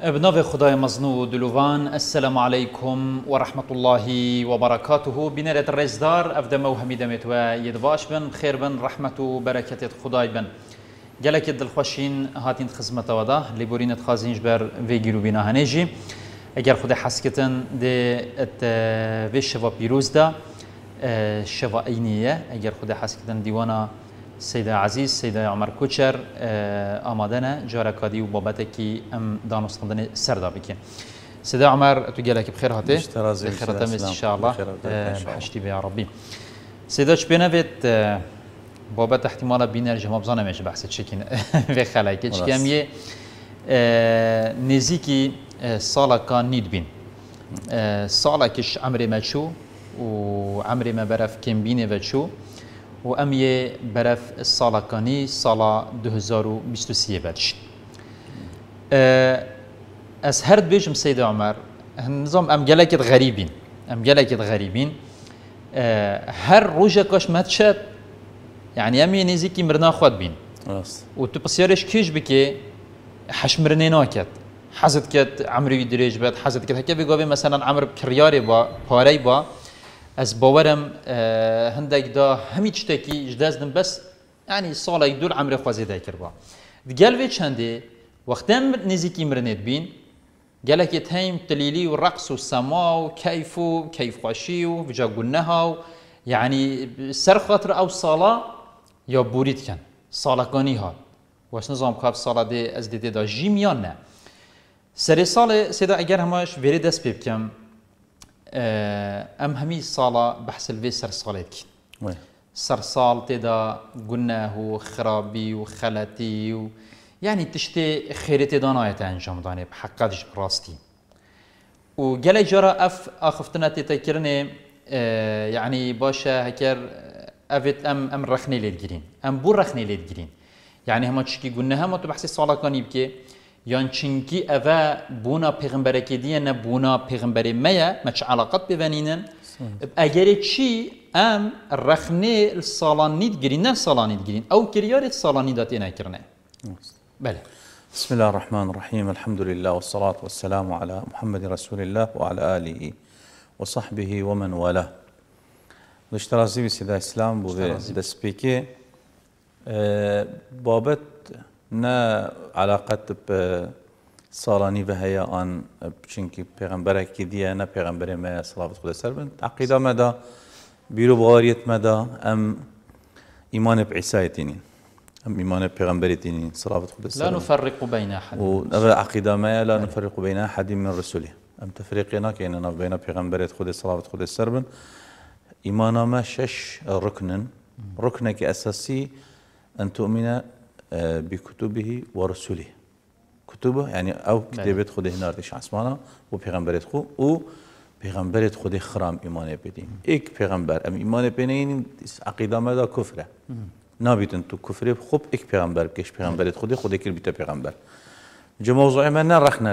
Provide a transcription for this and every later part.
أبناء خدای مزنو دلوان السلام علیکم و رحمت الله و برکاته بنرد رزدار افدم و همیدمت و یدواش بن خیر بن رحمت و برکت خدای بن گلک دلخوشین هاتین خدمت ودا لبورینت خازینج بر ویگیرو بینا هنجی اگر خود حسکتن ده ات وی آه، شوا پیروز دا آه، شوا اینیه اگر خود حسکتن دیوانا سيدا عزيز سيدا عمر كوچر آمادنا اه، جارة كادي و بابتکی ام دانو دانستاندن سردا بكين سيدا عمر تقالك بخير هاتي بخير تمس ان شاء الله بحشتي بيا ربي سيدا شبينا بيت بابت احتمالا بينا الجمع بزانا ميش بحث شكين في خلاكي شكيم يه نزيكي صالة كان نيد بين صالة كش عمري ما شو عمري ما برف كم بيني وشو و ئەم برف بەرەف ساڵەکانی ساڵا 2023 بەرشت. ئەس هەر بێژم سەیدا عمر نظام ئەم گەلێکت غەریبین ئەم گەلێکت غەریبین هەر ڕۆژە کۆشمەت شێت یعنی امی نزیکی مرنا خود بین و تو پسیارش کیش بکه حش حەشمرنێ ناکات حەزت کرد عمری درێژ بێت حەزت کرد هکی بگویم مثلاً عمر کریاری با، پاری با. از باورم اه، هندک دا همی چطه که اجداز دن بس یعنی سال ایک دول عمر خوزی دای کربا گل وی چنده وقت دم نزیکی مرنید بین گل اکی تایم تلیلی و رقص و سما و کیف و کیف خوشی و وجا گنه و یعنی سر خاطر او سالا یا بورید کن سالکانی ها واش نظام کاف سالا دی از دیده دا جیم یا نه سر سال سیدا اگر همش ویری دست بیبکم آه، ام همي صالة بحس الفي سرسالت کی سرسال تدا گناه و خرابی و يعني تشتي یعنی تشتی خیرت دانایت انجام دانه بحقاتش براستی و جرا اف اخفتنا تتکرنه آه، يعني باشا هكر آه، افت ام ام رخني جرين ام بور رخني جرين يعني هما تشكي قلنا هما تبحسي الصلاة كان يبكي یان چنگی اوا بونا پیغمبره که دیه نه بونا پیغمبره میا مچ علاقت ببنینن اگر چی ام رخنه سالانید گرین نه سالانید گرین او کریار سالانیدات اینا کرنه بله بسم الله الرحمن الرحيم الحمد لله والصلاة والسلام على محمد رسول الله وعلى آله وصحبه ومن والاه دشترازی بسی اسلام بوده دست پیکه بابت نا علاقت به سالانی به هیا آن چونکی پیغمبر کی دیه نه پیغمبر ما صلوات خدا سر بند عقیده مدا بیرو بغاریت مدا ام ایمان به عیسی تینین ام ایمان به پیغمبر تینین صلوات خدا سر لا نفرق بین احد و عقیده ما لا نفرق بین احد من رسولی ام تفریق نه تفريقنا كاين بين بيغمبرات خدي صلوات خدي السربن ایمان ما شش ركنا ركنك اساسی أن تؤمن آه، بكتبه ورسله كتبه يعني او كتابت خود ناردش عسمانا و پیغمبرت خو و پیغمبرت خود خرام ايمان بدین ایک پیغمبر ام ایمان بینین عقیده مدا کفره نابیتن تو كفره خوب ایک پیغمبر کش پیغمبرت خود خود کل بیت پیغمبر جو موضوع من نرخنا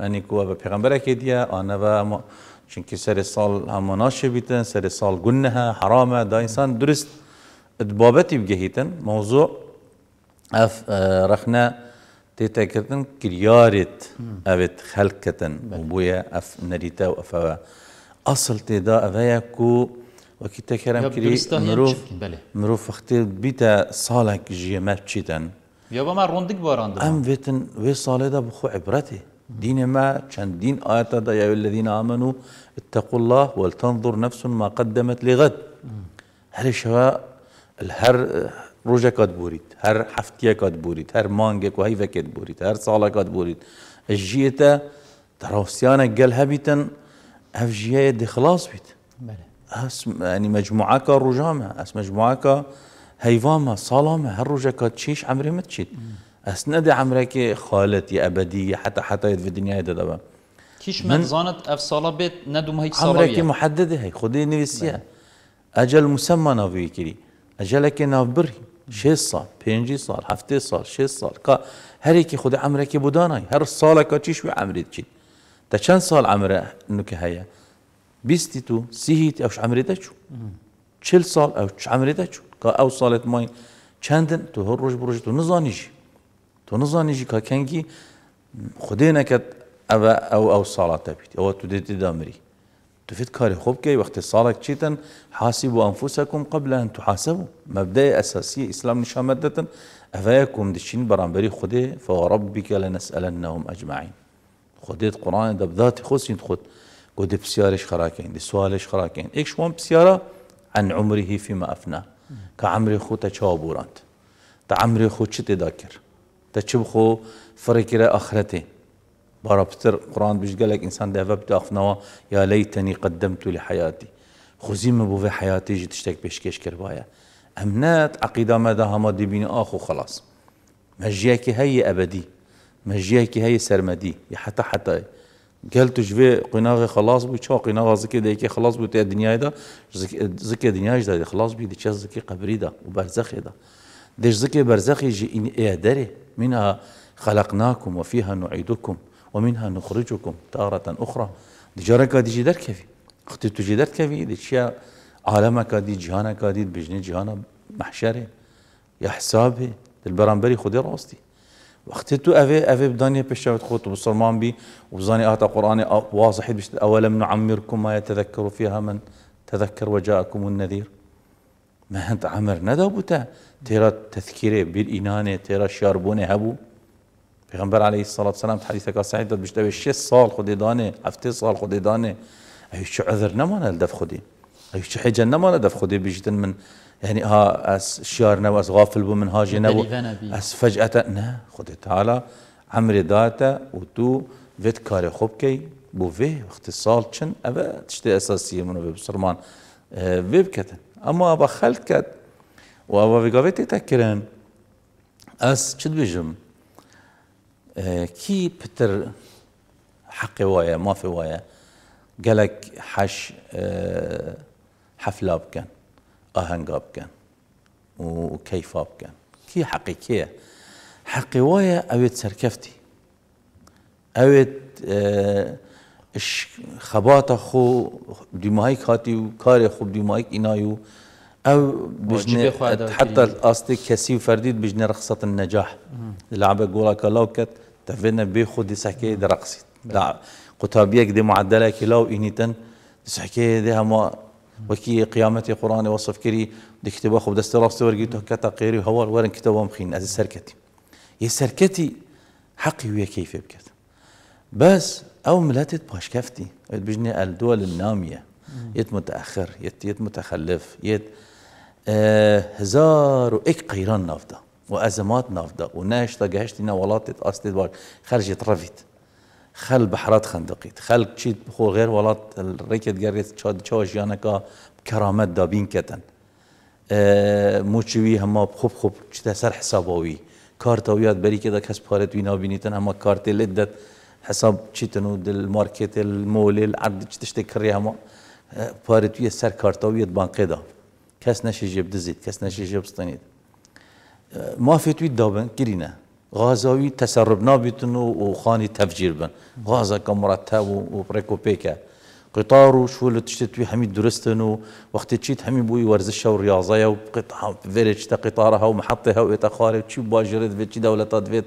يعني كوا پیغمبر كيديا انا و چونکی سر سال هماناش بیتن سر سال گنه حرامه دا انسان درست ادبابتی بگهیتن موضوع اف آه، رخنا تتكتن كريارت افت خلكتن وبويا اف نريتا وافا اصل تدا افايا كو وكي تكرم كري مروف مروف اختي بيتا صالك جي ماتشيتن يابا ما روندك باراند ام فيتن وي صالي دا بخو عبرتي دين ما دين آياتا دا يا الذين آمنوا اتقوا الله ولتنظر نفس ما قدمت لغد هل شوا الهر آه، روجا قد بوريت هر هەفتیەکات بوریت هەر مانگێک و هەیڤەکێت بوریت هەر ساڵەکات بوریت ژیتە دراوسیانە گەل خلاص ئەف ژیەیە مجموعه بیت ئەنی اس مجموعه ئەس مەجموعەکە هەیوامە ساڵامە هەر ڕۆژەکە چیش ئەمرێمت چیت ئەس نەدە ئەمرێکی خالەتی ئەبدی حتا حتایت في دنیای دەدەبە کیش زانت اف ساڵە بێت نەدوم هیچ ساڵێکی محدده هيك خودی نوویسیە أجل مسمى ناویکری أجلك ناوبڕی 6 سال 5 سال هفته سال 6 سال کا هر یکی خود عمره که هر سال کا چیش و عمرید تا چند سال عمره نکه هیا بیستی تو سیهیت اوش عمریده چو سال اوش عمریده کا او سالت ماین چندن تو هر بروش تو تو نزانیشی کا کنگی خودی او او, سالات بید او تو دامری تفيد كاري خبكي واختصارك تشيتن حاسبوا أنفسكم قبل أن تحاسبوا مبدأ أساسي إسلام نشا ماده أفايكم دشين برامبري خده فوربك لنسألنهم أجمعين خديت قرآن دب ذاتي خسين خد قد بسيارش خراكين دي سوالش خراكين إيش شوان بسيارة عن عمره فيما أفناه كعمري خو تشابورانت تعمري خو تشتي داكر تشبخو فريكرا آخرتين بارابتر قرآن بيشجلك إنسان ده ببدا أخنوا يا ليتني قدمت لحياتي خزيم بو في حياتي جي تشتك بيشكيش كربايا أمنات عقيدة ده هما بين آخو خلاص مجيكي هي أبدي مجيكي هي سرمدي يا حتى حتى قلت جوي قناغ خلاص بو چا قناغ زكي ديكي خلاص بو تي الدنيا دا زكي دنياي دا خلاص بي دي زكي قبري دا وبرزخي دا ديش زكي برزخي جي إن داري منها خلقناكم وفيها نعيدكم ومنها نخرجكم تارة أخرى دي جارك دي جدار كفي اختي تجدر كفي دي شيا عالمك دي جهانك دي بجني جهانا محشره يا حسابه البرامبري خدي راستي وقت تو أفي أفي بدانية بشاوت خوت بسلمان بي وبزاني آتا قرآن واضح بشت أولم نعمركم ما يتذكر فيها من تذكر وجاءكم النذير ما أنت عمر ندابوتا تيرا تذكيري بالإنانة ترى شاربونه هبو پیغمبر علیه والسلام حدیث که سعید داد بیشتر 6 سال خودی دانه 7 سال خودی دانه ایش عذر نمانه دف خودی ایش حج نمانه دف خودی بیشتر من يعني ها أس شیار نو أس غافل بو منهاجي نو أس فجأة نه خد تعالى عمري داتا وتو کار خوب خبكي بو وقت سال چن أبا تشتي أساسية منو بسرمان في اه، بكتن أما أبا خلت كت وأبا في قافتي تكرن أس چد بيجم كي بتر حقي وايا ما في وايا قالك حش حفلة بكن أهنجا بكن وكيف بكن كي حقيقية حقي وايا أويت سركفتي أويت اش خبات أخو دیمایی کاتی و کار خوب دیمایی اینایو او بجنه حتى الاسطه كسيو و فردید بجنه رخصت النجاح لعبه قولك کلاو کت تفينا بيخو دي سحكي دي رقصت دا قطابيك دي معدلة كلاو إنيتن تن سحكي دي هما وكي قيامتي القرآن وصف كري دي كتبه خب دست راس ورقيته كتا قيري هو ورن كتبه مخين از سركتي سركتي حقي ويا كيف بكت بس او ملاتت باش كفتي بجني الدول الناميه يت متاخر يت يت متخلف يت آه هزار واك قيران نافذة وأزمات نافده وناش تجهشتنا ولاتت أصل بار خارج ترافيت خل بحرات خندقيت خل تشيت بخو غير ولات الريكت جريت تشاد تشاش يانكا كرامات دابين كتن اه موشوي هما بخوب خوب تشتا سر حساباوي كارتويات بري كده كسب بارت وينا بينيتن هما كارتي لدت حساب چيتنو دل ماركت المول العرض چتشتي كري هما آه، بارت سر كارتويات بانقيدا كاس نشي جيب دزيت كاس نشي جيب ستنيت ما في تويت دابن غازاوی غازاوي تسربنا بيتنو وخاني تفجير بن غازا كمرتب و بيكا قطار وشو شو لە تشتێت وی هەمی درستن و وەختی حميد بوي بووی وەرزشە وقطع ریاضەیە و بێت شتە قطارە هەو مححتی هەو ێتە خوارێت چی باژێت بێت چی دەولەتە دوێت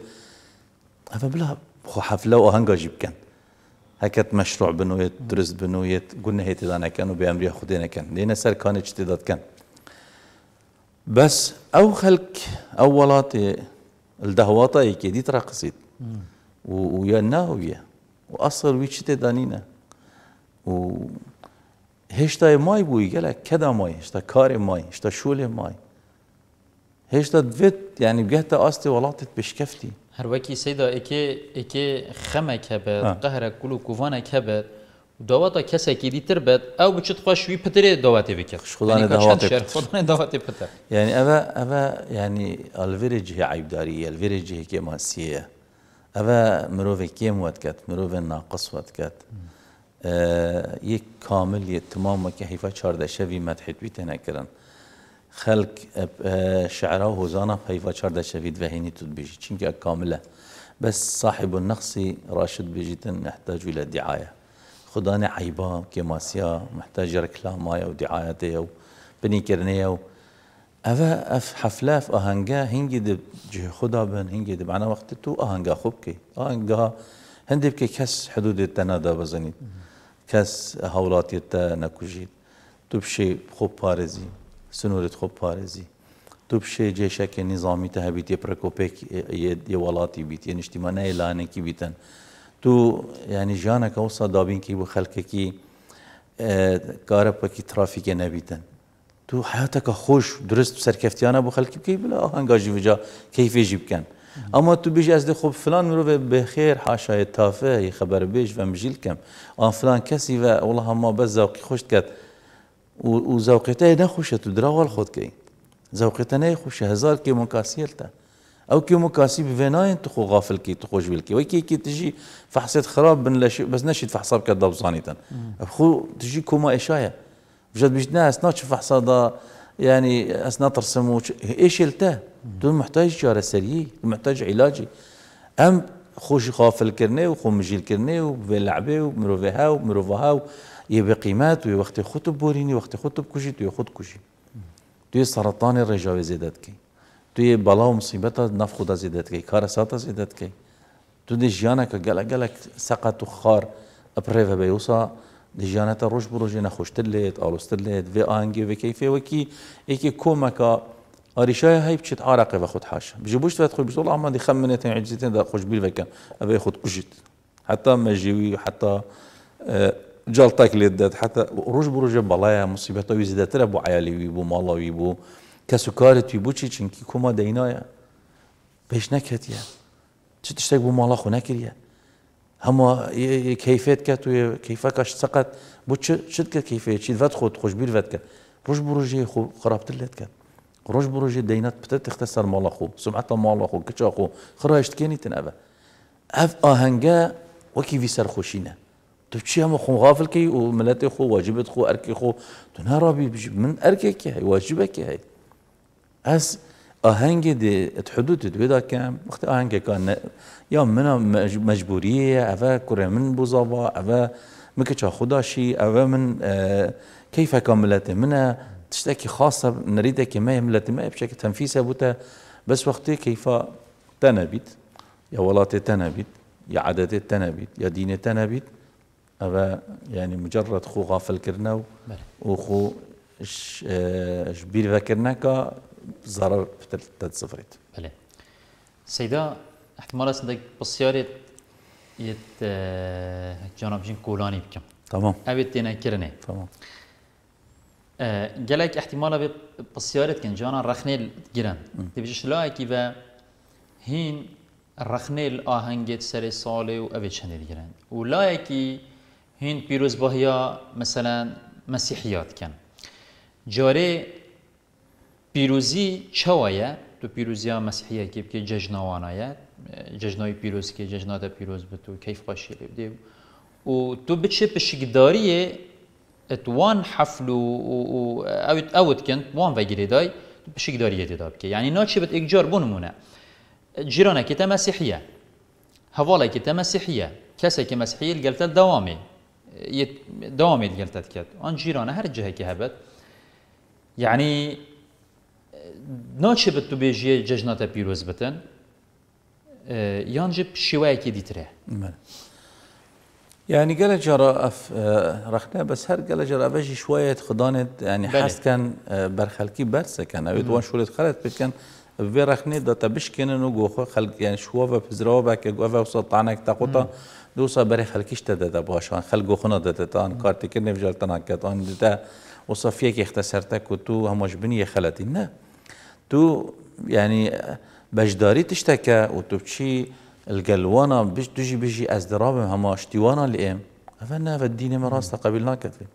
ئەە بلا خۆ حەفلە و هەنگاژی بکەن هەکەت مەشروع بنوێت درست بنوێت گونە هێتدانەکەن كان بە ئەمری خودێنەکەن لێنە بس او خلك اولات الدهواطة هيك دي ترقصت ويا واصل ويشتي دانينا و هشتا ماي بوي لك كذا ماي هشتا كاري ماي هشتا شول ماي هشتا دفت يعني بجهتا أستي ولاتت بشكفتي هر وكي سيدا اكي اكي خمك هبت آه. قهرك كلو كوفانك هبت کسی که دیتر بێت آو بچت خۆشوی پترێ دەواتی بکرد خداواتی پتر پتر. یعنی اوه اوه یعنی ئەە ئەە ینی ئەلڤێجی عیبداری ئەلڤێجیەکێ ماسیە ئەە مرۆڤێک کێم وەتکات مرۆڤێن ناقص کت. اه، یک کامل یه تمام که یە تمامەکە حیفە چاردەشەوی مەتحیتوی تێنەکردن خەلک اه، شعرا و هۆزانە حیفە چاردەشەوی تود بیشی چینکه کامله بس صاحب و راشد ڕاشت نحتاج نەحتاجوی لە خدا نه عیبا که ماسیا محتاج رکلامایا و دعایتی و بنی کرنیا و اف اف حفله اف آهنگا هنگی دب جه خدا بن هنگی دب عنا وقت تو آهنگا خوب کی آهنگا هندب که کس حدود تنادا بزنید کس هولاتی تا نکوجید تو بشی خوب پارزی سنورت خوب پارزی تو بشی جیشه که نظامی تهبیت یه پرکوپک یه ولati بیت یه نشتیمانه اعلانه کی بیتن تو يعني جانا كوصا دابين كي کی بو خلک کی ترافيك اه، پکی تو حياتك خوش درست سركفتيانا بو خلق كيف بلا هنگا آه، جيفجا كيف يجيب كان اما تو بيجي از خب فلان مرو بخير حاشا تافه خبر بيج و مجيل كم ان فلان كسي و والله ما بس ذوقي خوش كات و ذوقته نه خوشه تو درا خود كي ذوقته نه خوشه هزار كي منكاسيلته او كي مكاسي بفيناين تخو غافل كي تخو جويل كي وكي كي تجي فحصت خراب بن لاشي بس نشيت فحصاب كذاب صانيتا اخو تجي كوما اشايا بجد بجد ناس ناتش فحصا يعني اسنا ترسم ايش التا دول محتاج جاره سريع محتاج علاجي ام خوش غافل كرني وخو مجيل كرني لعبه ومروفيها ومروفها يبي قيمات ويوقت خطب بوريني وقت خطب كوشي تو خود كوشي تو سرطان الرجاوي زيدت كي توی بلا و مصیبت نف خدا زیدت کی کار ساتا زیدت کی تو دی جیانا که گلک گلک سقط و خار و بیوسا دی جیانا تا روش بروش نخوشتر لید آلوستر لید وی آنگی وی کیفی کی ایکی کومکا آریشای هایی چیت آرقه و خود حاش بجی بوشت وید خوش بسول اما دی خمنیتین عجزیتین دا خوش بیل وکن اوی خود کشید حتی مجیوی حتی جلتک لید داد حتی روش بروش بلای مصیبت وی زیدتر بو عیالی وی بو مالا وی بو کەس و کارت توی بچی چینکی کۆما دەینایە پێش نەکردە چ تشتێک بوو ماڵە خۆ نەکردە هەموو کەیفێت کە توی بو چه شد که کیفیت چید ود خود خوش بیر ود که روش برو جی خراپتر لێت کە که روش برو جی دینات پتر تختصر مالا خۆ سمعتا مالا خۆ کچا خرایشت خۆ خڕایشتکێنی تنەبە ئەف ئاهەنگە وەکی وی سر سەرخۆشینە تو چی خون غافل غافلکەی و ملت خۆ واجبت خۆ ارکی خۆ تو نه ناڕابی من ارکی که های واجبه که های از آهنگ دی حدود دوی دا کم وقت آهنگ کن یا من مجبوریه اوه کره من بوزاوا اوه مکه چا خدا شی اوه من كيف اه، كملت منا تشتكي خاصة نريدك ما ملت ما بشكل تنفیس بوتا بس وقتي كيف تنبيت يا ولات تنبيت يا عدد تنبيت يا دین تنبيت أبا يعني مجرد خو غافل كرنا وخو شبير اه، که في ثلاثه صفرات. Bale. سيده ihtimal aslında basyarı yet Cenab-ı Jin kolani bikim. تمام. Evet dene kirene. تمام. آه، جالك احتمال بسيارت كان جانا رخنيل جيران تبيجش لايكي و هين رخنيل آهنجت سر ساله و أبي شنيل جيران ولايكي هين بيروز بهيا مثلا مسيحيات كان جاري پیروزی چوایە تو پیروزی پیروزیا مەسیحەیەکی بکە جەژناوانایە جەژناوی پیرۆزکە جەژنادە پیرۆز پیروز بتو کیف خۆشی لێ دیو و تو بچه پشکداریە اتوان حەفل و اوت اوت کەند وان بەگرێدای پشکداریە تێدا بکە یعنی چه ناچێ بێت ئێکجار بۆ نمونە جیرانەکە تە مەسیحیە هەواڵێکی کسی که کەسێکی مەسیحی دوامی داوامێ داوامێت گەلتەت کرد جیرانه هر جهه که هەبێت یعنی ناچه به تو بیجی ججنات پیروز بتن یان جب که دیتره یعنی گل جارا رخنه بس هر گل جارا بجی شوائیت خدانت یعنی حست کن برخلکی برسه کن اوید وان شورت خلط بکن وی رخنه داده بشکنن و گوخو خلق یعنی شوا و که گووه گوه و سلطانک تاقوتا دوسا بری خلکیش تا و باشوان خلق گوخونا تان کارتی که و جالتان که کتان دیتا که و تو هماش بینی خلطی نه تو يعني بجداري تشتكى وتبشي القلوانا بيش تجي بيجي ازدراب هما اشتوانا لئيم أفنا ما مراسة قبلنا كثير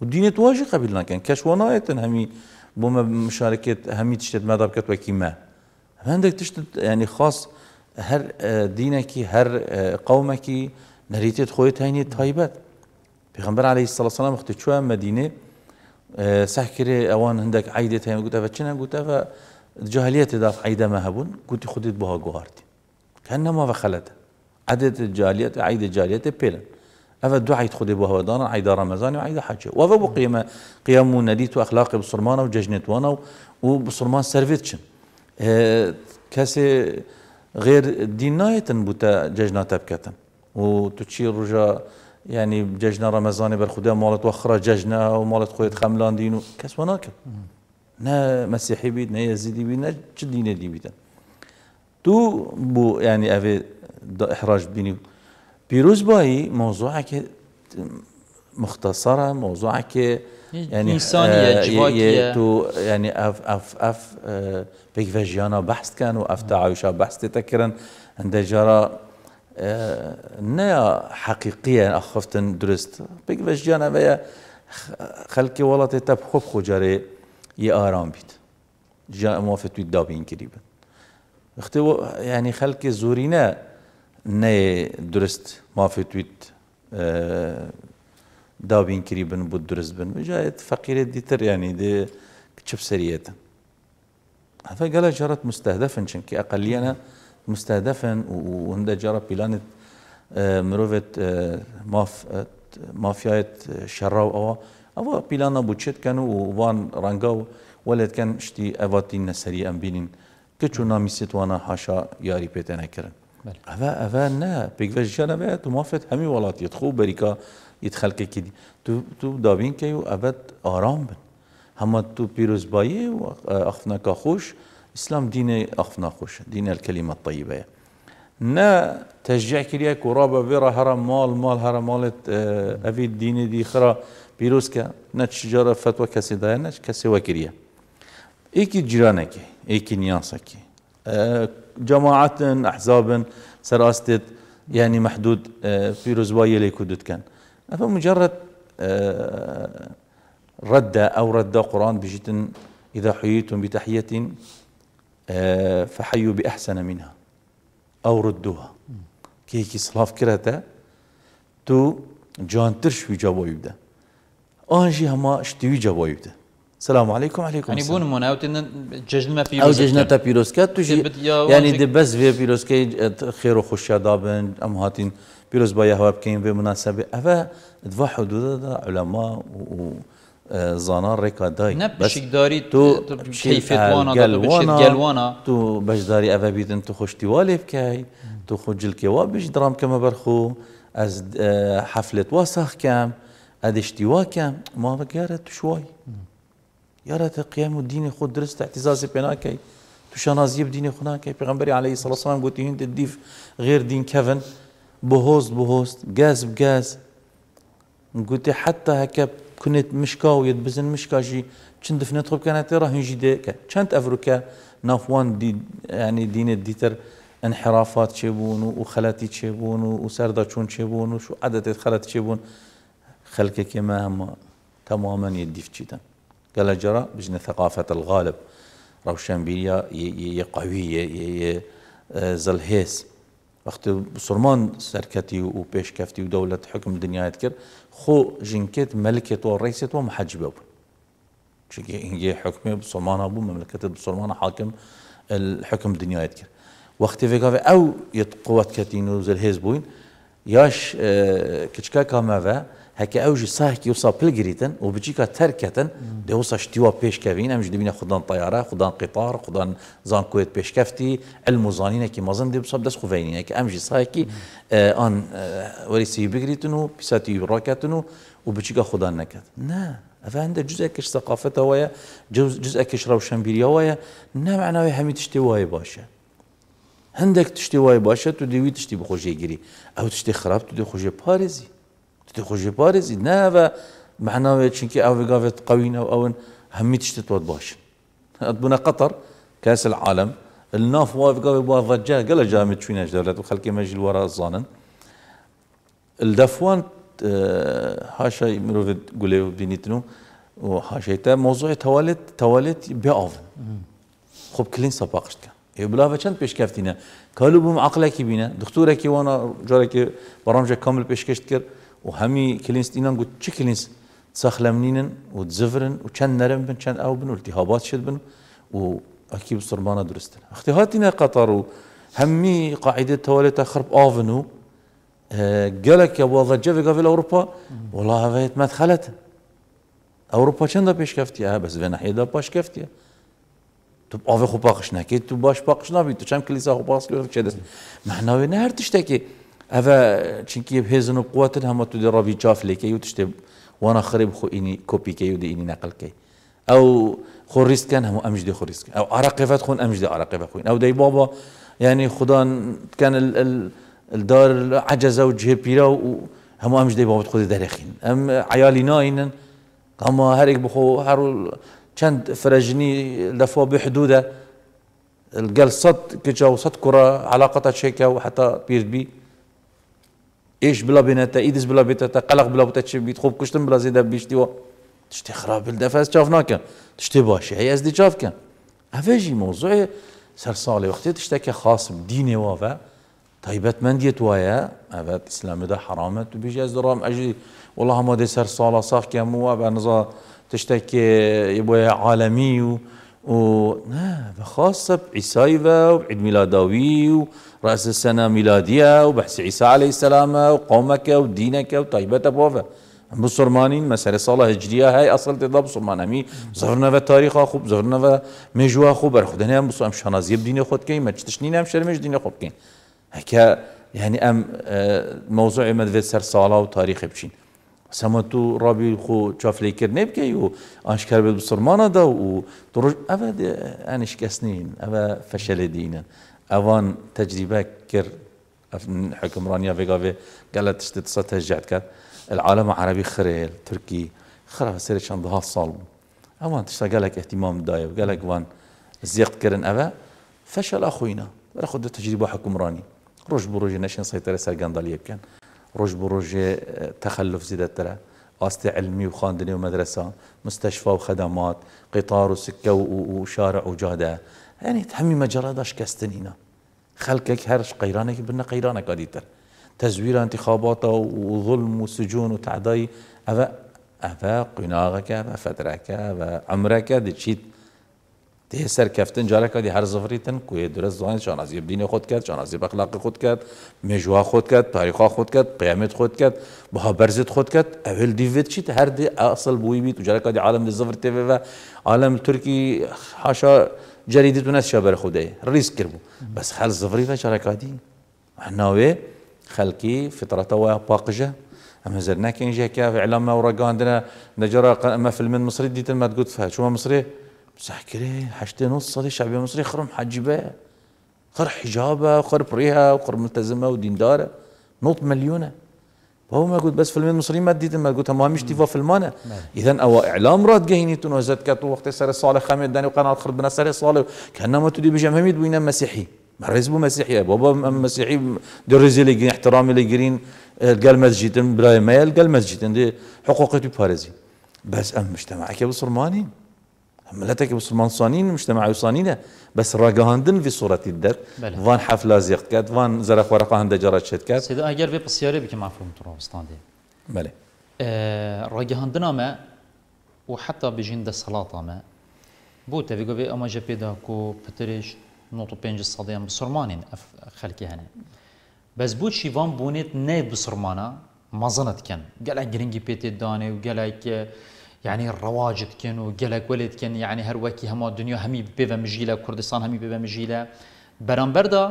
والدين تواجه قبلنا كان ونايت همي بوما مشاركة همي تشتت ما بكت وكيما عندك تشتت يعني خاص هر اه، دينك هر اه، قومك نريتت خويت هيني طيبات پیغمبر عليه الصلاة والسلام اختي چوه مدينه سحكري اوان هندك عيدت هين قلت افا قلت افا جاهلية داف عيدة ما هبون قلت خديت بها جوهرتي كانما ما عدد الجاليات الجالية عيد الجالية بيلن أفا دو عيد خدي بها ودانا عيد رمضان وعيد حج وأفا بقيمة قيام نديت وأخلاقي بصرمانة وججنت وانا وبصرمان سيرفيتشن أه كاسي غير دينايتن بوتا ججنا تبكتن وتشير رجا يعني ججنا رمضان برخدا مالت وخرا ججنا جژنە و ماڵت خۆیت دينو و کەسوە مسيحي نە مەسیحی بیت نە یەزیدی بی نە چ دینە دیبیتن دوو بوو احراج بيني بيروز باي بایی مۆزوعکە مختصرة موضوعك يعني إنسانية اه، جواكية تو يعني أف أف أف بيك اه، فيجيانا بحث كان وأف تعايشا بحث تتكرن عند جرى نه حقیقیه اخفتن درست بگ وش جانه و خلکی ولات تب خوب خوجاره ی آرام بید جان موافق توی دابین کریبن وقتی یعنی يعني خلک زوری نه نه درست موافق توی آه، دابین کریبن بود درست بن و جایت فقیر دیتر یعنی يعني ده چپ سریتن هذا قال جرت مستهدفا چونکی اقلیانه مستهدفا وهندا جرب بلانت آه، مروفت آه، ماف آه، مافيات شراو او أوا بلانا بوتشت كانوا وان رانجاو ولد كان شتي أفاتين نسري أم بينين كتشونا ميسيت وانا حاشا ياري بيتنا كرن أفا أفا نا بيكفش جانا بيت ومافت همي ولات يدخو بريكا يدخل كدي تو تو دابين كيو أبد آرام بن هما تو بيروز باي وأخفنا كخوش خوش اسلام دين اخفنا خوش دين الكلمه الطيبه نا تشجيع كريا كورابا فيرا هرم مال مال هرم مالت آه، افي الدين دي خرا بيروسكا نتش جارة فتوى كسي دايا نتش كسي وكريا ايكي جيرانك ايكي نياسك اه جماعات احزاب سراستد يعني محدود في آه، رزواية كودت كان فمجرد آه، رد او رد قران بجيتن اذا حييتم بتحيه آه، فحيوا بأحسن منها أو ردوها كيكي صلاف كرته تو جان جوانتر شوی يبدأ بدە ئەوانژی هما شتوي جابو يبدا السلام عليكم عليكم يعني بون منا ججن ما في او ججن تا بيروسكا تجي يعني دي بس في بيروسكا خير وخشة دابن ام هاتين بيروس با يهواب كاين بمناسبه افا دفع حدود علماء و آه، زانان ريكا داي نه بشكداري تو كيفية وانا دا بشكل وانا تو بشداري أفا بيدن تو خوش تيوالي بكاي تو خوش الكوا بش درام كما برخو از آه، حفلة واسخ كام ادش تيوا كام ما بقارت شوي يارا قيام الدين خود درست اعتزازي بيناكي تو شانازي بديني خناكي بيغمبري عليه الصلاة والسلام قلت هند الديف غير دين كفن بهوست بهوست جاز بجاز قلت حتى هكب كنت مشكا ويدبزن مشكا جي چند دفنه تخب كانت تيرا هنجي دي چند افريكا نافوان دي يعني دين ديتر انحرافات تشيبون وخلاتي تشيبون وسردا چون تشيبون وشو عدد خلات تشيبون خلك كما هم تماما يدف جدا قال جرى بجن ثقافة الغالب روشان بيريا يقوية اه، زلهيس وقت سرمان سركتي وبيش كفتي ودولة حكم دنيا تكر خو جنكت ملكة ورئيسة ومحجبة بون انجي حكمي حکم بسلمان بود مملکت بسلمان حاکم الحکم دنیایت کرد وقتی وگاه او یت كاتينو زل و زلهز بوین یاش کچکا آه، اوجی ئەوژی کی وسا پلگریتن و بچیکە تەرکەتن دەوسا شتیوە پێشکەوین ئەمژ دبینە خودان تیارە خودان قطار خودان زان کوێت پێشکەفتی ئەل مزانینێکی مەزم دی بسە دەست که ئەمژی ساکی ئان وەریسی بگریتن و پیساتی ڕاکەتن و و بچیکا خودان نکت نه جزء ئەفەندە جزێکش سەقافەتەوەیە جزەکەش ڕەوشەمبیریەوەیە نامعناوی هەمی تشتی وایە باشە. باشه تشتی وای باشه تو دیوی تشتی بخۆشیگیری او تشتی خراب تو دی خوشه پارزی تشتي خوشي پارزی نه و معناه چونکی او گافت قوينا او اون همی تشتي توت باش بنا قطر كاس العالم الناف واقف قبل واقف رجال قال جامد تشوينا دولة وخلكي مجل وراء الظانن الدفوان اه، هاشا مروف قولي بنيتنو وهاشا تا موضوع توالت توالت بأوفن خب كلين سباقشت كان بلاها چند پیش کفتینه کالو بوم عقلکی بینه دکتوره کی وانا جاره که برامج کامل پیش کشت کرد وهمي كلينس إنان قد تشي كلينس منينن وتزفرن وشان نرم بن شان أو بن والتهابات شد بن وأكيد صربانا درستن اختهاتنا قطر همي قاعدة تواليتا خرب آفنو آه قالك يا بو ضجفي في أوروبا والله هذا ما دخلت أوروبا دا بيش كفتيا آه، بس في ناحية دا باش كفتيا تو آفي خو باقش تو باش باقش نبي تو شام كليسا خو باقش كفتيا ما احنا وين هرتشتكي اوه چونکی بهزن و هما همه تو در راوی چاف لیکی و تشتی وانا خریب خو اینی کپی کی و دی اینی نقل كي او خو ریس کن همو امجدی خو ریس کن او عرقفت خون امجدي عرقفت خون او دی بابا يعني خدا كان ال ال الدار عجزه وجه بيرا هم أمش دي بابت خودي دارخين أم عيالي ناين هم هرك بخو هر چند فرجني لفوا بحدودة القل صد كجا وصد كرة علاقة شيكا وحتى بيرد بي ايش بلا بنتا ايدس بلا بيتا قلق بلا بتتشي بيتخوب كشتم بلا زيدا بيشتي تشتي خراب الدفاس شافناك تشتي باشي هي ازدي شافك افاجي موضوع سر صالي وقتي تشتكي خاص بديني وافا طيبت من ديت وايا افات اسلام ده حرامت وبيجي از درام اجي والله ما دي سر صالي صاف كم وافا نزا تشتكي يبوي عالمي و و خاصة بعيسايفا وبعيد ميلاداوي راس السنه ميلاديه وبحث عيسى عليه السلام وقومك ودينك وطيبتك بوفا بصرمانين مسألة صلاة هجرية هاي أصل تضا مسلمان أمي زهرنا في تاريخ خوب زهرنا في مجوا خوب برخدنا هم شان شنازيب ديني خود كين ما تشتشنين شر شرمش ديني خود كين هكا يعني أم آه، موضوع مدفت سر صلاة وتاريخ بشين سمتو رابي خو شاف لي كير نبكي و أشكال بالبصرمانة دا و تروج أبد أنا شكسنين أبا فشل دينا اوان تجربه كر حكمرانيا فيغا في قالت تشتت صتها جعت كات العالم العربي خريل تركي خرا سير شان ها صال اوان تشتا قالك اهتمام دايب قالك وان زيقت كرن ابا فشل اخوينا راخد تجربه حكمراني روج بروج نشن سيطره سرقنداليه يبكن روج بروج تخلف زيدت ترى واسطة علمي وخاندني ومدرسة مستشفى وخدمات قطار وسكة وشارع وجادة يعني خلقك هرش قيرانك بنا قيرانك قديتر تزوير انتخابات وظلم وسجون تەزویر أفا أفا قناغك أفا فترك أفا عمرك دي تشيت دي سر كفتن بە دي هر زفريتن سەرکەفتن درس هەر شان کوێ درست خود چانازی شان خۆت کرد خود بەخلاق مجوا خود مێژوا خۆت خود تاریخا قيامت خود قیامەت بها برزت خود بەرزت اول دي ئەول شيت هر دي اصل بوي بيت و دي عالم زفر تێ عالم تركي حاشا جريدة ناس شابر خوده ريس كربو بس خل زفري في شركاتي احنا وي خلقي فطرة باقجة أما زرنا كين جهة كاف إعلام ما وراك عندنا نجرة ما في المن مصري ديت ما تقول فيها شو ما مصري بصح كري حاجتين نص صلي الشعب المصري خرم حجبة خر حجابة وخر بريها وخر ملتزمة ودين دارة نوط مليونه فهو يقول بس فيلمين مصري ما ديت ما مش تيفا فيلمانا نعم. إذا أو إعلام راد جهينيتون وزد كاتو وقت سر صالح خامد داني وقناة خرب بنا سر صالح كأنما تدي بجمهمي بينا مسيحي مرز بو مسيحي بابا مسيحي درزي لي احترامي لي جرين قال مسجد براي ما قال مسجد حقوقي بارزي بس أم مجتمعك يا بصرماني ملتك مسلمان صانين مجتمع صانينه بس راجاندن في صورة الدر فان حفلة زيقت كات فان زرق ورقة عند جرات شد كات سيدا أجر آه، في بسيارة بكي معفوم ترى دي بله آه ما وحتى بجند الصلاة ما بوت في قبي أما جبيدا كو بترش نوتو بينج الصديان بسرمانين أف خلكي هنا بس بوت فان بونيت ناي بسرمانا مزنت كان قالك جرينجي بيتي داني وقالك يعني الرواجد كن وجلك ولد كن يعني هروكي هما الدنيا همي بيبا مجيلة كردستان همي بيبا مجيلة بردا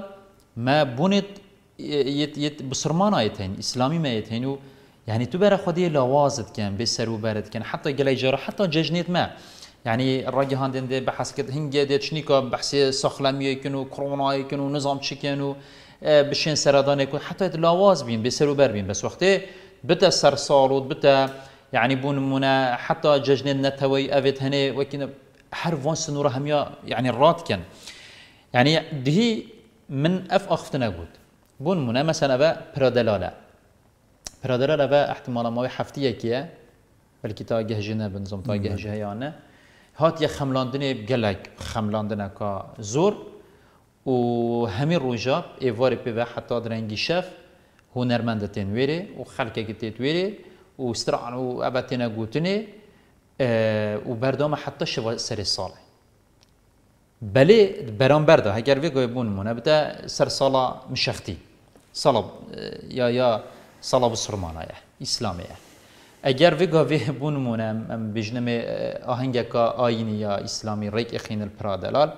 ما بونت يت يت بصرمانا آيتين إسلامي ما آيتين يعني تو برا خدي لوازد كان بسر وبرد كان حتى جلي جرا حتى ججنيت ما يعني الراجي هاندين دي بحث كده هنجا دي تشنيكا بحث سخلامي يكنو كورونا يكنو نظام تشيكنو آه، بشين سرادان يكون حتى لواز بين بسر وبر بين بس وقتي بتا سر بتا يعني بون منا حتى ججن نتوي افيت هني وكنا حرف وان سنورا هميا يعني الرات كان يعني دي من اف اختنا قلت بون منا مثلا با برادلالا برادلالا با احتمالا ماوي حفتية كيا بلكي تا جهجنا بنزم تا جهجها يانا هات يا خملاندني بقلك خملاندنا كا زور و همي روجاب ايواري بيبا حتى درنجي شاف هو نرمان دتين ويري وخلقه كتين ويري واستراحة وأبتنا قوتني أه وبردام حتى شوا سر الصالة بلي برام بردا هجر في قيبون منا بتا سر صلاة مشختي صلاة يا يا صلاة بسرمانة إسلامية اگر وی وی بون مونم ام بجنم آه، آهنگ کا آینی یا اسلامی ریک اخین پرادلال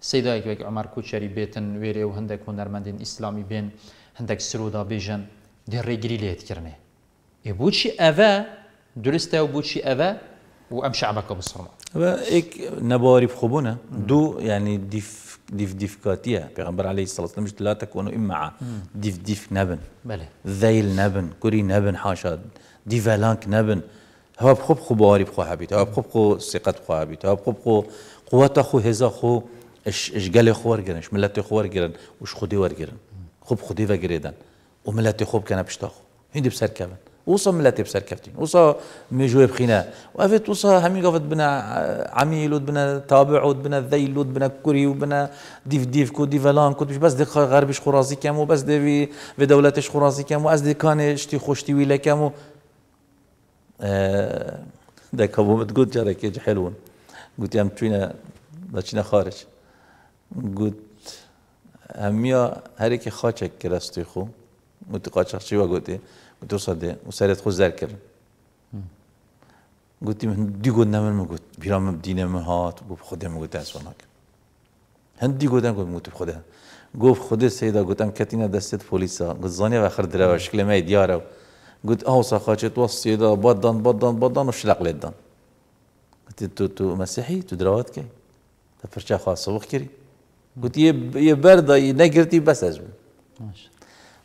سیدا یک وک عمر کوچری بیتن ویری و هندک هنرمندین اسلامی بین هندک سرودا بیجن در ریگری لیت کرنه E buçi eve درسته و بوشي افا وأمشي عمك بالصرمة إيك نبواري بخبونة دو يعني ديف ديف ديف كاتيا بيغمبر عليه الصلاة والسلام لا تكونوا إما ديف ديف نبن بلى ذيل نبن كوري نبن حاشا ديفالانك نبن هو بخب خو باري بخو حبيت هو بخب خو ثقة خو حبيت هو بخب خو قوة خو هزا خو اش اش قال خوار ورجرن اش ملتي خوار ورجرن وش خدي ورجرن خوب خب خدي وجريدن وملتي خوب كان بشتاخو هندي بسر كمان وصا ملاتي بسر كابتن وصا مجوي بخينا وافت وصا همي قفت بنا عميل ودبنا تابع ودبنا ذيل ودبنا كوري وبنا ديف ديف كو ديفالان كنت مش بس دي غربش خرازي كامو بس دي في دولتش خرازي كامو از دي كان شتي خوشتي ويلا كامو آه ده كابو متقول جارك يجي حلوون قلت يا متوينا لاتشينا خارج قلت هميا هريكي خاچك كراستي خو متقاچخشي وقلت قلت له صدق وصار یدخل ذاکر قلت دی بیرام من قلت بيرام بدينا من هات بخدم قلت اسوانك هندی گودم گفت موتو خدا گفت خود سیدا گفتم کتینا دستت پلیسا گفت زنی و خر درو شکل می دیارو گفت آو ساخاچت تو سیدا بادان بادان بادان و شلق لدان گفت تو تو مسیحی تو دروات کی تا فرچه خاص سوخ کری یه یه بردا نگرتی بس از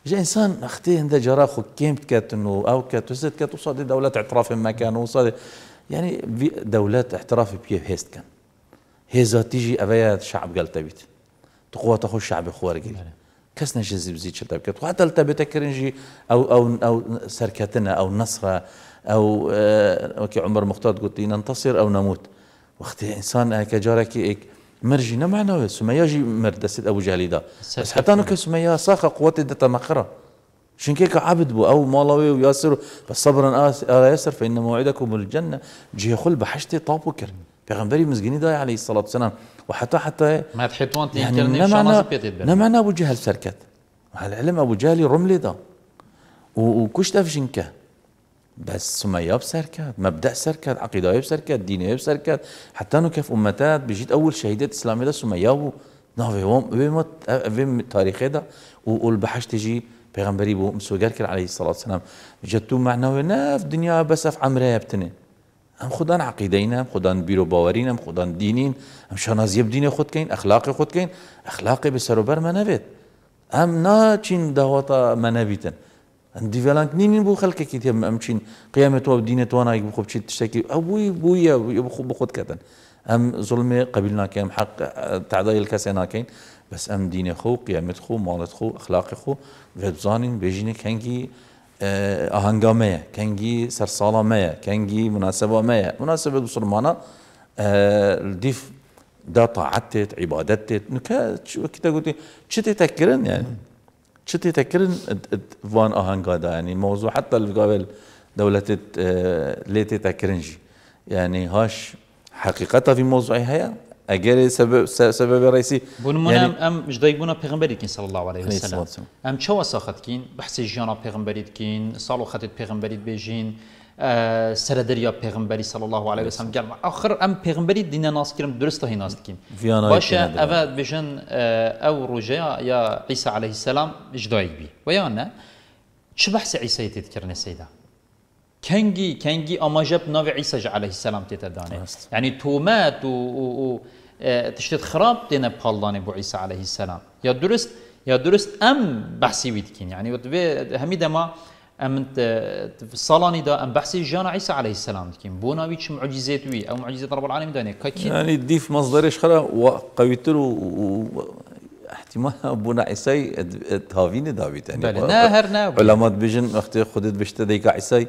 جا انسان اختي هند جرا خو كيمت كات انه او كات وست كات وصاد دولات اعتراف ما كان وصاد يعني دولات اعتراف بيه هيست كان هيزا تيجي ابيا شعب قال تبيت تقوى تخو الشعب خوارجي كسنا جذب زيت شتاب كات وحتى التبت كرنجي او او او سركتنا او نصره او آه، اوكي عمر مختار قلت لي ننتصر او نموت واختي انسان هكا جارك هيك مرجي معنوي نعم، سمية جي مرد أسد أبو جهلي دا بس حتى نو كسمية ساخة قوات دا مقرة شن كيك عبد بو أو مالوي وياسر بس صبرا آل ياسر فإن موعدكم الجنة جي خل بحشتي طابو كر بيغمبري مزقيني داي عليه الصلاة والسلام وحتى حتى ما تحيطون يعني نمعنا نمعنا أبو جهل سركت مع العلم أبو جهلي رملي دا وكشتا في شنكه بس سمية بسركت مبدأ سركت عقيدة بسركت دينه بسركت حتى انه كيف امتات بيجيت اول شهيدات اسلامية سمية نافيوم بمت بم تاريخ هذا والبحش تجي پیغمبری بو عليه الصلاه والسلام جتو معناه ناف دنيا بس اف عمره بتنه هم خودان عقيدين هم خودان بيرو باورين هم خودان دينين هم شانازیب دين خود كين اخلاق خود كين اخلاق بسروبر سر و بر منوید هم نا چين دهواتا منویتن ئەندیڤلان نین بۆ خەکێکی تێ ئەمچین قیامێتەوە دینێتوان نایک بخۆ بچیت تشتێکی ئەووی بووە بخۆ بخۆت کەتن ام زڵمێ قبلنا ناکەم حق تعدایل کەسێ ناکەین بەس ئەم خو خۆ خو خۆ خو خۆ ئەخلاقی خۆ بێبزانین بێژینە کەنگی ئاهنگامەیە کەنگی سەرساڵامەیە کەنگی مناسبامەیە مناسب مسلمانە دیف دا طاعت تێت عیبادت تێت نکە وەکی تەگوتی چ تێتەکردن یعنی چتی تکرن وان آهنگا دا يعني موضوع حتى قبل دولة اه، ليتي تكرنجي يعني هاش حقيقتها في موضوعها هي اگر سبب سبب رئيسي بون من يعني ام جدای بون پیغمبری کین صلی الله علیه و سلم ام چه ساخت کین بحث جانا پیغمبری کین سالو خط پیغمبری بيجين آه، سردریا پیغمبری صلی الله علیه و سلم گل آخر ام پیغمبری دین ناس کردم درست هی ناس کیم باشه اول بجن آه، او رجا یا عیسی علیه السلام اجدایی بی و یا نه چه بحث عیسی تذکرن سیدا کنگی کنگی اماجب ناو عیسی علیه السلام تتدانه یعنی تومات و, و, و آه، تشتت خراب دين بالله بو عيسى عليه السلام يا درست يا درست ام بحسي ويدكين يعني همي ما ام صلاني دا ام بحثي جانا عيسى عليه السلام كيم بونا ويش معجزات وي او معجزات رب العالمين داني كاكي يعني ديف ايش خلا وقويتر احتمال بونا عيسى تهافين داويت يعني بلى ناهر ناو علماء بيجن اختي خدت بشتا ديك عيسى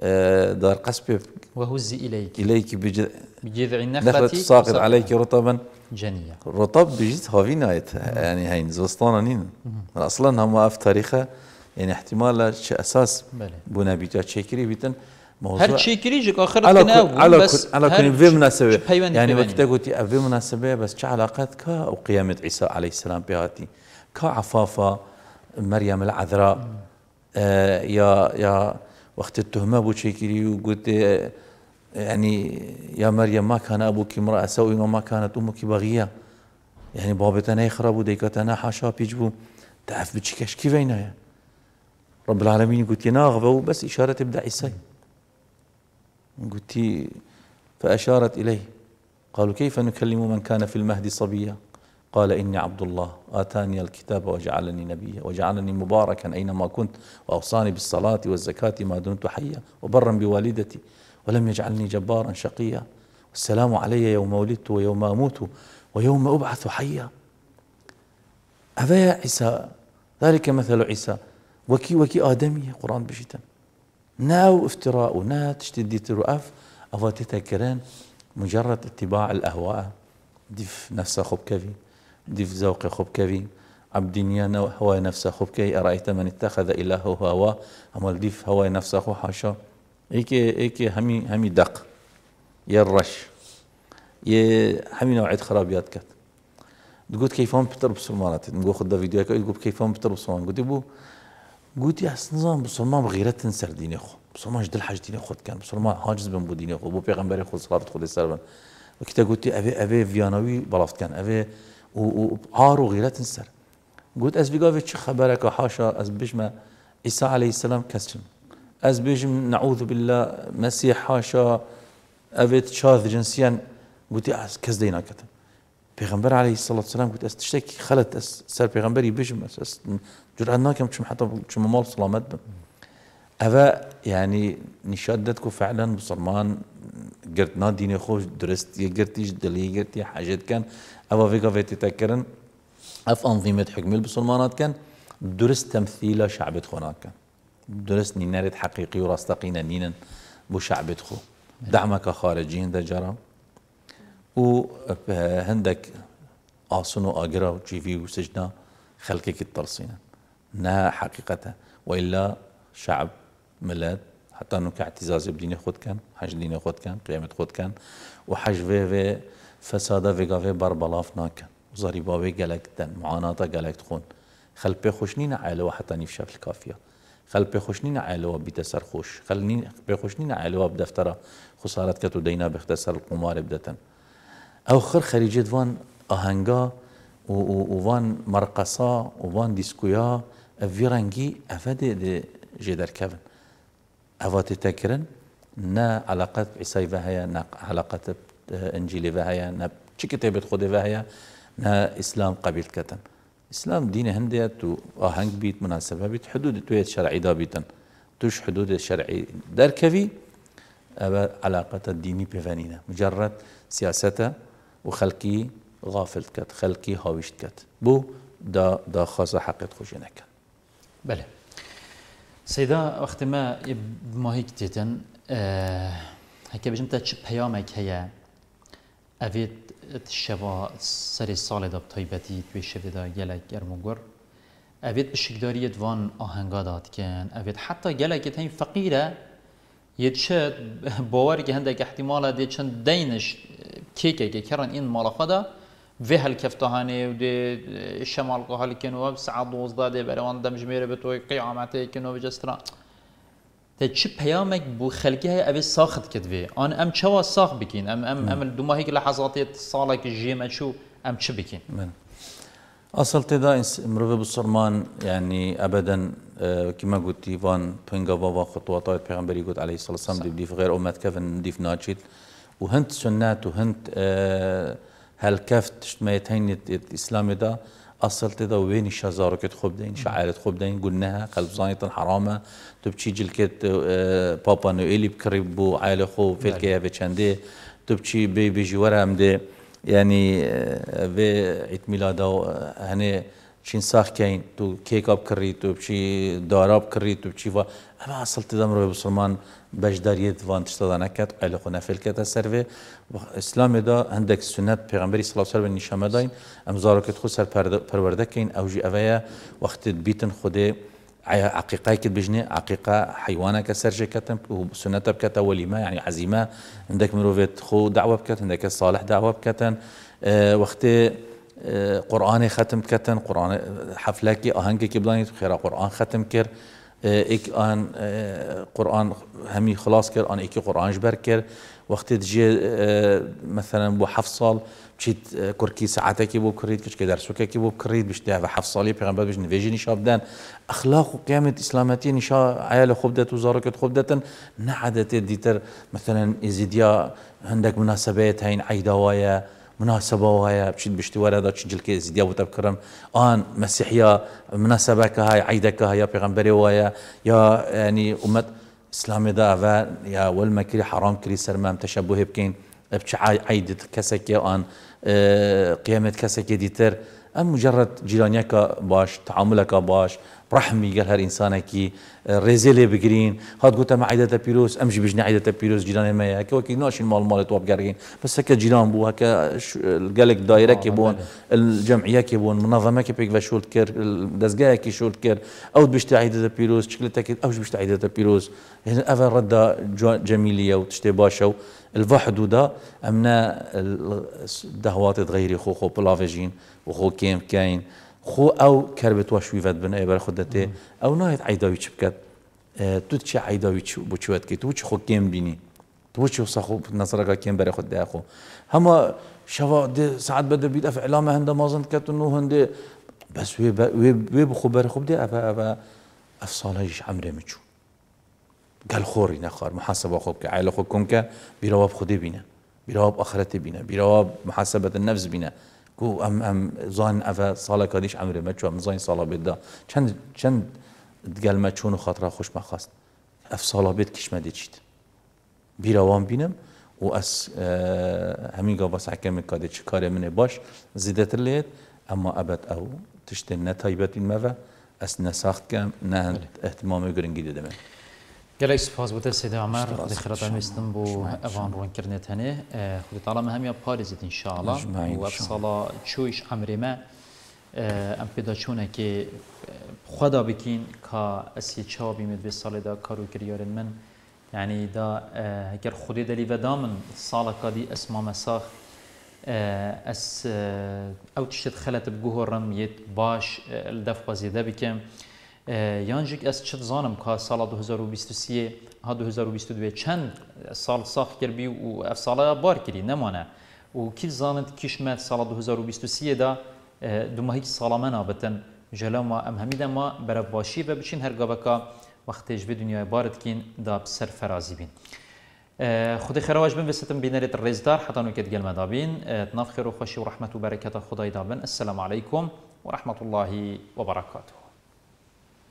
اه، دار قصبي وهزي اليك اليك بجذع النخلة نخلة ساقط عليك رطبا جنية رطب بجد هافين يعني اه، هين زوستانا نين اصلا هم في تاريخه يعني احتمال شيء اساس بنا بيتا شكري بيتن موضوع هر شكري جك اخر كنا على بس على كل في مناسبه يعني وقت قلت في مناسبه بس شو علاقات كا وقيامه عيسى عليه السلام بهاتي كا عفافه مريم العذراء آه يا يا وقت التهمه بو شكري وقلت آه، يعني يا مريم ما كان ابوك امراه سوء وما كانت امك بغيه يعني بابتنا يخرب وديكتنا حاشا بيجبو تعرف بتشكش كيف يعني رب العالمين قلت ناغبة وبس إشارة تبدأ عيسى قلت فأشارت إليه قالوا كيف نكلم من كان في المهد صبيا قال إني عبد الله آتاني الكتاب وجعلني نبيا وجعلني مباركا أينما كنت وأوصاني بالصلاة والزكاة ما دمت حيا وبرا بوالدتي ولم يجعلني جبارا شقيا والسلام علي يوم ولدت ويوم أموت ويوم أبعث حيا هذا يا عيسى ذلك مثل عيسى وكي وكي آدمي قرآن بشيتن ناو افتراء ونا نا ترؤف أفاتي تكرين مجرد اتباع الأهواء ديف نفسه خب كفي ديف زوقي خب كفي عبد دنيانا هواي نفسه خب كي أرأيت من اتخذ إلهه هوا أما ديف هواي نفسه خو حاشا إيكي إيكي همي همي دق يرش يه همي نوعية خرابيات كت تقول كيف هم بتربصوا مرات نقول خد فيديو كيف هم بتربصوا نقول قلت يا نظام بصرما بغيرت تنسر ديني خو بصرما جد الحاج ديني خو كان بصرما هاجز بن بو ديني خو بو بيغمبر خو صلاة خو دي سربن وكتا قلت افي افي فيانوي بلافت كان افي و و هار وغيرت تنسر قلت از بيغافي تش خبرك حاشا از بيش ما عليه السلام كسجن از بيش نعوذ بالله مسيح حاشا افي تشاذ جنسيا قلت از كس دينا كتن بيغمبر عليه الصلاة والسلام قلت از تشتكي خلت از سر بيغمبري بيش جرأنا كم شو حتى شو مال صلامات بم أفا يعني نشاد فعلا مسلمان قرتنا ديني خوش درست يقرتيش دلي يقرتي حاجات كان أفا فيكا في تتكرن أف أنظمة حكم المسلمانات كان درست تمثيل شعبة خونا كان درست نينارد حقيقي وراستقينا نينا بو شعبة خو دعمك خارجين ده جرى و هندك آسن آجرا و جيفي و سجنا خلقك الترصينه نه حقیقته و ایلا شعب ملت حتی نو که اعتزاز دین خود کن حج دین خود کن قیامت خود کن و حج و و فساده و گاوه بر بلاف ناکن زریبا و گلک دن معاناتا گلک خون خلپ خوشنین عائله و حتی نیف شفل خوش خل بخشنين عالوا بتسر خوش خلني بخشنين عالوا بدفترة خسارة كتو دينا بختصر القمار بدتن أو خر خريجة فان وان وفان و وفان ديسكويا ویرانگی افده ده جدر کفن افات تکرن نه علاقت عیسی و هیا نه علاقت انجیلی و هیا نه چی کتاب خود و هیا نه اسلام قبیل کتن اسلام دین هنده تو آهنگ بیت مناسبه بیت حدود توی شرعی دا بیتن توش حدود الشرعي در كفي أبا علاقة الديني بفانينا مجرد سياسته وخلقي غافل كت خلقي هاوشت كت بو دا دا خاصة حقيقة خوشينك بله سیدا وقتی ما ماهی کتیتن هکه بجم تا چه پیامک هیا اوید شوا سر سال داب تایبتی توی دا گلک ارموگر اوید به شکداریت وان آهنگا داد کن اوید حتی تا این فقیره یه چه باور که هندک احتمالا دی چند دینش کیکه که کران این مالا خدا في هالكفتهاني ودي الشمال قهال كنوا بس عضو وصداد يبقى وان دمج ميرا قيامته كنوا بجسترا تشي بيامك بو خلقي هاي ابي ساخت كتبي انا ام شوا ساخ بكين ام ام ام دوما هيك لحظات اتصالك الجيم شو ام شو بكين اصل تدا امرو بسرمان يعني ابدا كما اه، قلت ايفان بينغا بابا خطوه طايت بيغمبري قلت عليه الصلاه والسلام ديف غير امات كيفن ديف ناتشيت وهنت سنات وهنت أه هل كافت تجتمعيت هين الإسلام ده اصلت ده وين الشزارة كت خب دين شعارة خب دين قلناها قلب زانيت حرامة تبتشي جلكت آه، بابا نويلي بكربو عائلة خو في الكيه بتشندي تبتشي بي بيجي ورا مدي يعني آه، في عيد ميلاده آه، هني چین ساخکەین تو کێکا بکڕی و بچی دارا بکڕی و بچی وا ئەمە ئەسڵ دەمڕۆ بسلمان بەشداریت وان تشتەدا نەکات قەل خۆ و اسلام دا هەندێک سنت پیغمبری و پێغمبەری سلااوسەر بە نیشەمەداین ئەم زارکت خو سەر پەروەردەکەین ئەوژی ئەوەیە وەختت بیتن خودێ عقيقة بجنة عقيقة حيوانة كسرجة كتم وسنة بكتا وليمة يعني عزيمة عندك مروفيت خو دعوة بكتن عندك صالح دعوة بكتن أه وقت قرآن ختم کتن قرآن حفله کی آهنگ کی بلانید خیره قرآن ختم کرد اه، ایک آن اه، قرآن همی خلاص کرد آن ایکی قرآنش بر کرد وقتی دیجی اه، مثلا بو حفظ سال كركي کرکی ساعته کی بو کرید کچ که درسو که کی بو کرید بش ده و حفظ سالی بش نویجی نشاب دن اخلاق و قیامت اسلامتی نشا عیال خبدت دت و نعدت ديتر دتن نه عادت دیتر مثلا ازیدیا هندک مناسبات هین عیدوایا مناسبه وهاي بشد بشتي وردا تشجل كي زيديا تبكرم ان مسيحيه مناسبه كهاي عيدة كهاي يا بيغمبري ويا يا يعني امه اسلام دا أفا يا والمكري حرام كري سر ما تشبه بكين بچ عيدة كسك ان آه، قيامة كاسك يديتر أم مجرد جيرانيك باش تعاملك باش رحمي قال هر إنسانك آه، رزيلي بقرين هاد قلت معيدة بيروس امشي بجنا عيدة بيروس جيران ما هكا وكي ناش المال مال توب قرين بس هكا جيران بو هكا القلق دايرة آه، كيبون الجمعية كيبون منظمة كيبيك فشولت كير دزقا كي شولت كير أود بشتا عيدة بيروس شكلتك أوش بشتا عيدة بيروس هنا يعني أفا ردة جميلية وتشتي باشا ودا امنا الدهوات غيري خو خو بلافيجين وخو كيم كاين خو او كربت وشوي فات بن ايبر خدتي او نايت عيداوي تشبكت آه، توت شي عيداوي تشو بوشوات كي توت خو كيم بيني توت شو صخو نصرك كيم بري خد اخو هما شوا ساعات بدا بيد اعلام هند ما ظن كات انه هند بس وي وي بخبر اف اف اف صالح عمري مشو گل خوری نخوار محاسبه خوب که عائله خوب کن که بیرواب خودی بینه بیرواب آخرت بینه بیرواب محاسبه النفس بینه کو ام ام زان اف سال کدیش عمر مچو ام زان سال دا چند چند دگل مچون خاطر خوش مخواست اف سال بید کش مدی چید بیروان بینم و از آه، همین گا باس حکم کاده چی کار منه باش زیده تر اما ابد او تشت نتایبت این مفه از نساخت کم نه احتمام گرنگی دیده من گەلێک سپاس بۆ دەسێ دامەر دەخرەتەویستم بۆ ئەوان ڕوونکردێت هەنێ خودتاالە هەمیە پارێزیت انشاءڵە ساڵا چۆیش ام ئەم پێدا چۆنێکی آه، خدا بکین کە ئەسی چاوبیمت بێ ساڵێدا کار و کریارن من یعنی دا هەگەر آه، خودی دەلی بەدا من ساڵە کادی مساخ ئەس آه، او تشت خەلەت بگوهۆڕم یت باش دەفقازیدە بکەم. یانجیک از چه زانم که سال 2023 ها 2022 چند سال ساخت کرد بی و ئەف بار کردی نمانه و کی زانت کیشمە سال 2023 دا دو دوما هیچ ساڵامە نابەتەن ام ئەم ما بر باشی و بچین هر گابکا وقتی جبه دنیای بارد کین دا بسر فرازی بین. خود بین خدای خراواش بن بستم بینرت الرزدار حتى نوكت قال مدابين و رحمت و برکت وبركاته دا بین السلام علیکم و رحمت الله و برکاته